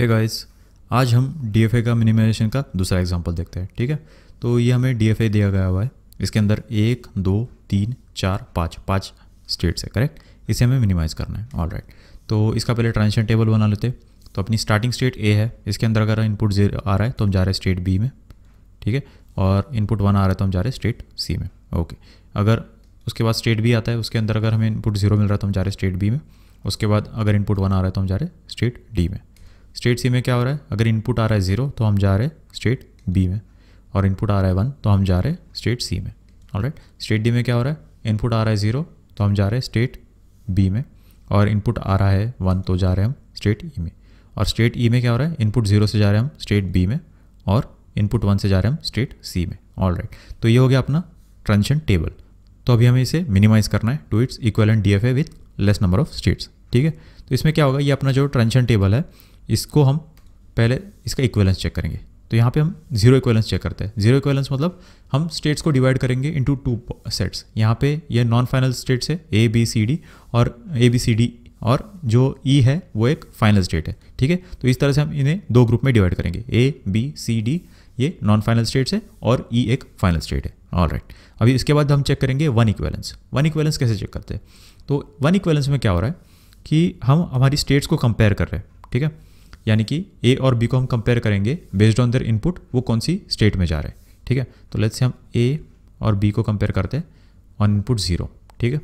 हे hey guys आज हम D का मिनिमाइजेशन का दूसरा एग्जाम्पल देखते हैं ठीक है तो ये हमें डी दिया गया हुआ है इसके अंदर एक दो तीन चार पाँच पाँच स्टेट्स है करेक्ट इसे हमें मिनिमाइज़ करना है ऑल राइट right. तो इसका पहले ट्रांजिशन टेबल बना लेते तो अपनी स्टार्टिंग स्टेट ए है इसके अंदर अगर इनपुट जीरो आ रहा है तो हम जा रहे हैं स्टेट बी में ठीक है और इनपुट वन आ रहा है तो हम जा रहे हैं स्टेट सी में ओके अगर उसके बाद स्टेट बी आता है उसके अंदर अगर हमें इनपुट जीरो मिल रहा है तो हम जा रहे हैं स्टेट बी में उसके बाद अगर इनपुट वन आ रहा है तो हम जा रहे हैं स्टेट डी में स्टेट सी में क्या हो रहा है अगर इनपुट आ रहा है ज़ीरो तो हम जा रहे हैं स्टेट बी में और इनपुट आ रहा है वन तो हम जा रहे हैं स्टेट सी में ऑल राइट स्टेट डी में क्या हो रहा है इनपुट आ रहा है ज़ीरो तो हम जा रहे हैं स्टेट बी में और इनपुट आ रहा है वन तो जा रहे हैं हम स्टेट ई में और स्टेट ई में क्या हो रहा है इनपुट ज़ीरो से जा रहे हैं हम स्टेट बी में और इनपुट वन से जा रहे हैं हम स्टेट सी में ऑल राइट तो ये हो गया अपना ट्रांजिशन टेबल तो अभी हमें इसे मिनिमाइज करना है to its equal and D F A with less number of states ठीक है तो इसमें क्या होगा ये अपना जो ट्रांजिशन टेबल है इसको हम पहले इसका इक्वेलेंस चेक करेंगे तो यहाँ पे हम जीरो इक्वेलेंस चेक करते हैं जीरो इक्वेलेंस मतलब हम स्टेट्स को डिवाइड करेंगे इनटू टू सेट्स यहाँ पे ये नॉन फाइनल स्टेट्स है ए बी सी डी और ए बी सी डी और जो ई e है वो एक फाइनल स्टेट है ठीक है तो इस तरह से हम इन्हें दो ग्रुप में डिवाइड करेंगे ए बी सी डी ये नॉन फाइनल स्टेट्स है और ई e एक फाइनल स्टेट है ऑल राइट अभी इसके बाद हम चेक करेंगे वन इक्वेलेंस वन इक्वेलेंस कैसे चेक करते हैं तो वन इक्वेलेंस में क्या हो रहा है कि हम हमारी स्टेट्स को कंपेयर कर रहे हैं ठीक है यानी कि ए और बी को हम कंपेयर करेंगे बेस्ड ऑन देयर इनपुट वो कौन सी स्टेट में जा रहे हैं ठीक है तो लेट्स से हम ए और बी को कंपेयर करते हैं ऑन इनपुट ज़ीरो ठीक है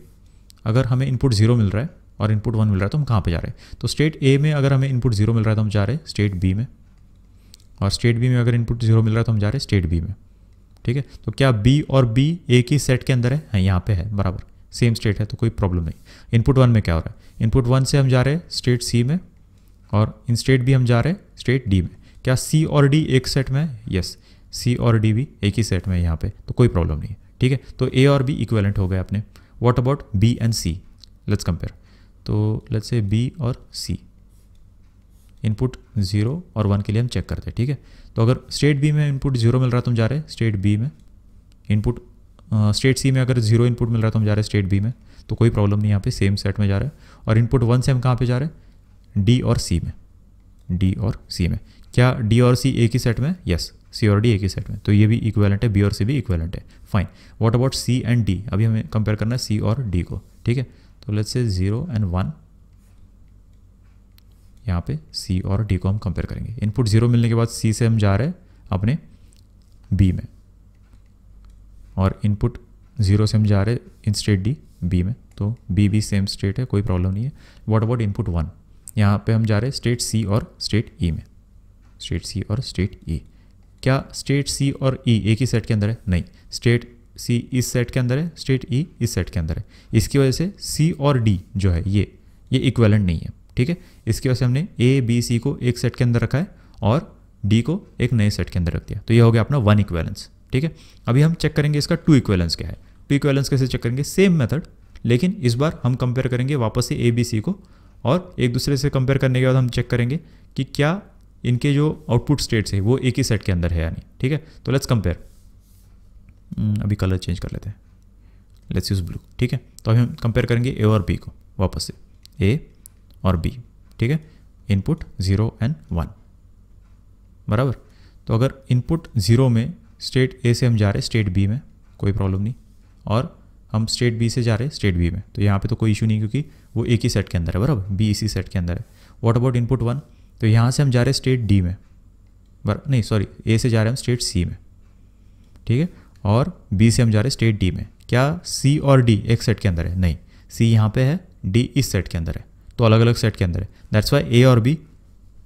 अगर हमें इनपुट ज़ीरो मिल रहा है और इनपुट वन मिल रहा है तो हम कहाँ पर जा रहे हैं तो स्टेट ए में अगर हमें इनपुट ज़ीरो मिल रहा है तो हम जा रहे हैं स्टेट बी में और स्टेट बी में अगर इनपुट ज़ीरो मिल रहा है तो हम जा रहे हैं स्टेट बी में ठीक है तो क्या बी और बी ए की सेट के अंदर है हाँ यहाँ पे है बराबर सेम स्टेट है तो कोई प्रॉब्लम नहीं इनपुट वन में क्या हो रहा है इनपुट वन से हम जा रहे हैं स्टेट सी में और इन स्टेट भी हम जा रहे हैं स्टेट डी में क्या सी और डी एक सेट में है यस सी और डी भी एक ही सेट में है यहाँ पे तो कोई प्रॉब्लम नहीं है ठीक है तो ए और बी इक्वेलेंट हो गए अपने what about B and C let's compare तो लेट्स ए बी और सी इनपुट जीरो और वन के लिए हम चेक करते हैं ठीक है तो अगर स्टेट बी में इनपुट जीरो मिल रहा तुम जा रहे स्टेट बी में इनपुट स्टेट सी में अगर जीरो इनपुट मिल रहा तो हम जा रहे हैं स्टेट बी तो में तो कोई प्रॉब्लम नहीं यहाँ पे सेम सेट में जा रहे हैं और इनपुट वन से हम कहाँ पे जा रहे हैं डी और सी में डी और सी में क्या डी और सी एक ही सेट में यस सी और डी एक ही सेट में तो ये भी इक्वेलेंट है बी और सी भी इक्वेलेंट है fine what about C and D अभी हमें कंपेयर करना है सी और डी को ठीक है तो let's say zero and one यहाँ पे सी और डी को हम कंपेयर करेंगे इनपुट जीरो मिलने के बाद सी से हम जा रहे हैं अपने बी में और इनपुट जीरो से हम जा रहे हैं इन स्टेट डी बी में तो बी भी सेम स्टेट है कोई प्रॉब्लम नहीं है वॉट अबाउट इनपुट वन यहाँ पे हम जा रहे हैं स्टेट सी और स्टेट ई e में स्टेट सी और स्टेट ई e। क्या स्टेट सी और ई e एक ही सेट के अंदर है नहीं स्टेट सी इस सेट के अंदर है स्टेट ई इस सेट के अंदर है इसकी वजह से सी और डी जो है ये ये इक्वेलेंट नहीं है ठीक है इसकी वजह से हमने ए बी सी को एक सेट के अंदर रखा है और डी को एक नए सेट के अंदर रख दिया तो ये हो गया अपना वन इक्वेलेंस ठीक है अभी हम चेक करेंगे इसका टू इक्वेलेंस क्या है टू इक्वेलेंस कैसे चेक करेंगे सेम मेथड लेकिन इस बार हम कंपेयर करेंगे वापस से ए बी सी को और एक दूसरे से कंपेयर करने के बाद हम चेक करेंगे कि क्या इनके जो आउटपुट स्टेट्स है वो एक ही सेट के अंदर है या नहीं ठीक है तो लेट्स कंपेयर hmm, अभी कलर चेंज कर लेते हैं लेट्स यूज़ ब्लू ठीक है तो अभी हम कंपेयर करेंगे ए और बी को वापस से ए और बी ठीक है इनपुट ज़ीरो एंड वन बराबर तो अगर इनपुट ज़ीरो में स्टेट ए से हम जा रहे हैं स्टेट बी में कोई प्रॉब्लम नहीं और हम स्टेट बी से जा रहे हैं स्टेट बी में तो यहाँ पे तो कोई इशू नहीं क्योंकि वो एक ही सेट के अंदर है बराबर बी इसी सेट के अंदर है वॉट अबाउट इनपुट वन तो यहाँ से हम जा रहे हैं स्टेट डी में बराबर नहीं सॉरी ए से जा रहे हैं हम स्टेट सी में ठीक है और बी से हम जा रहे हैं स्टेट डी में क्या सी और डी एक सेट के अंदर है नहीं सी यहाँ पर है डी इस सेट के अंदर है तो अलग अलग सेट के अंदर है दैट्स वाई ए और बी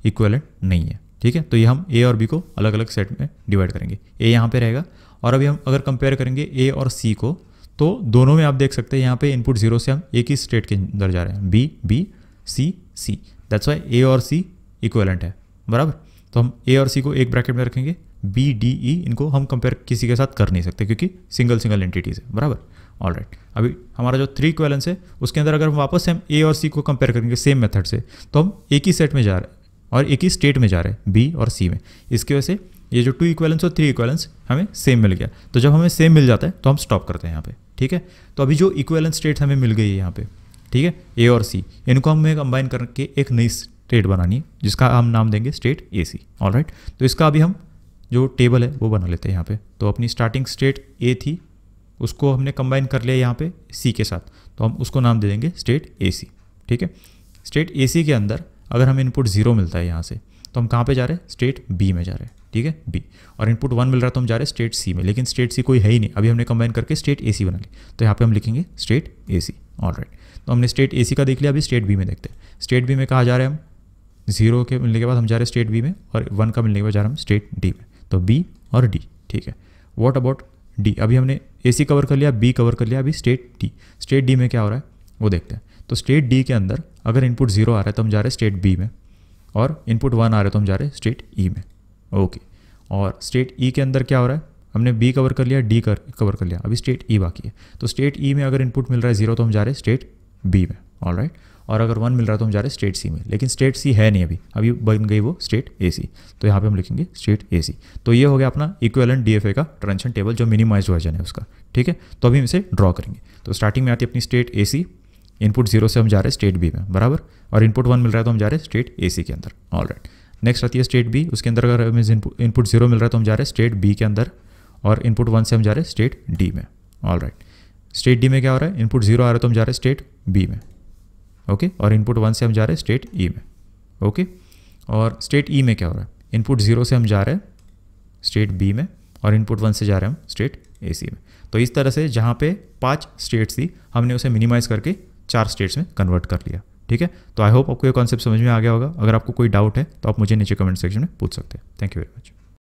इक्वलेंट नहीं है ठीक है तो ये हम ए और बी को अलग अलग सेट में डिवाइड करेंगे ए यहाँ पे रहेगा और अभी हम अगर कंपेयर करेंगे ए और सी को तो दोनों में आप देख सकते हैं यहाँ पे इनपुट जीरो से हम एक ही स्टेट के अंदर जा रहे हैं B B C C that's why A और सी इक्वेलेंट है बराबर तो हम ए और सी को एक ब्रैकेट में रखेंगे बी डी ई इनको हम कंपेयर किसी के साथ कर नहीं सकते क्योंकि सिंगल सिंगल एंटिटीज़ है बराबर ऑल right. अभी हमारा जो थ्री इक्वेलेंस है उसके अंदर अगर हम वापस हम ए और सी को कंपेयर करेंगे सेम मेथड से तो हम एक ही सेट में जा रहे हैं और एक ही स्टेट में जा रहे हैं बी और सी में इसकी वजह से ये जो टू इक्वेलेंस और थ्री इक्वेलेंस हमें सेम मिल गया तो जब हमें सेम मिल जाता है तो हम स्टॉप करते हैं यहाँ पे ठीक है तो अभी जो इक्वेलेंट स्टेट हमें मिल गई है यहाँ पे ठीक है ए और सी इनको हमें कंबाइन करके एक नई स्टेट बनानी है जिसका हम नाम देंगे state A C all right तो इसका अभी हम जो टेबल है वो बना लेते हैं यहाँ पे तो अपनी स्टार्टिंग स्टेट ए थी उसको हमने कंबाइन कर लिया यहाँ पे सी के साथ तो हम उसको नाम दे देंगे स्टेट ए सी ठीक है स्टेट ए सी के अंदर अगर हमें इनपुट ज़ीरो मिलता है यहाँ से तो हम कहाँ पे जा रहे हैं स्टेट बी में जा रहे हैं ठीक है बी और इनपुट वन मिल रहा तो हम जा रहे हैं स्टेट सी में लेकिन स्टेट सी कोई है ही नहीं अभी हमने कंबाइन करके स्टेट ए सी बना ली तो यहाँ पे हम लिखेंगे state A C all right तो हमने स्टेट ए सी का देख लिया अभी स्टेट बी में देखते हैं स्टेट बी में कहाँ जा रहे हैं हम जीरो के मिलने के बाद हम जा रहे हैं स्टेट बी में और वन का मिलने के बाद जा रहे हैं हम स्टेट डी में तो बी और डी ठीक है वॉट अबाउट डी अभी हमने ए सी कवर कर लिया बी कवर कर लिया अभी स्टेट डी स्टेट डी में क्या हो रहा है वो देखते हैं तो स्टेट डी के अंदर अगर इनपुट जीरो आ रहा है तो हम जा रहे हैं स्टेट बी में और इनपुट वन आ रहे तो हम जा रहे हैं स्टेट ई e में ओके और स्टेट ई e के अंदर क्या हो रहा है हमने बी कवर कर लिया डी कर कवर कर लिया अभी स्टेट ई e बाकी है तो स्टेट ई e में अगर इनपुट मिल रहा है जीरो तो हम जा रहे हैं स्टेट बी में ऑल राइट और अगर वन मिल रहा है तो हम जा रहे हैं स्टेट सी में लेकिन स्टेट सी है नहीं अभी अभी बन गई वो स्टेट ए सी तो यहाँ पे हम लिखेंगे स्टेट ए सी तो ये हो गया अपना इक्वेलेंट डी एफ ए का ट्रांशन टेबल जो मिनिमाइज वर्जन है उसका ठीक है तो अभी हम इसे ड्रॉ करेंगे तो स्टार्टिंग में आती है अपनी state A C input zero से हम जा रहे हैं स्टेट बी में बराबर और इनपुट वन मिल रहा है तो हम जा रहे हैं स्टेट ए सी के अंदर ऑल राइट नेक्स्ट आती है स्टेट बी उसके अंदर अगर हमें इनपुट जीरो मिल रहा है तो हम जा रहे हैं स्टेट बी के अंदर और इनपुट वन से हम जा रहे हैं स्टेट डी में ऑल राइट स्टेट डी में क्या हो रहा है इनपुट जीरो आ रहा है तो हम जा रहे हैं स्टेट बी में ओके और इनपुट वन से हम जा रहे हैं स्टेट ई में ओके और स्टेट ई में क्या हो रहा है इनपुट जीरो से हम जा रहे हैं स्टेट बी में और इनपुट वन से जा रहे हैं हम स्टेट ए सी में तो इस तरह से जहाँ पे पांच स्टेट्स थी हमने उसे मिनिमाइज करके चार स्टेट्स में कन्वर्ट कर लिया ठीक है तो आई होप आपको ये कॉन्सेप्ट समझ में आ गया होगा अगर आपको कोई डाउट है तो आप मुझे नीचे कमेंट सेक्शन में पूछ सकते हैं थैंक यू वेरी मच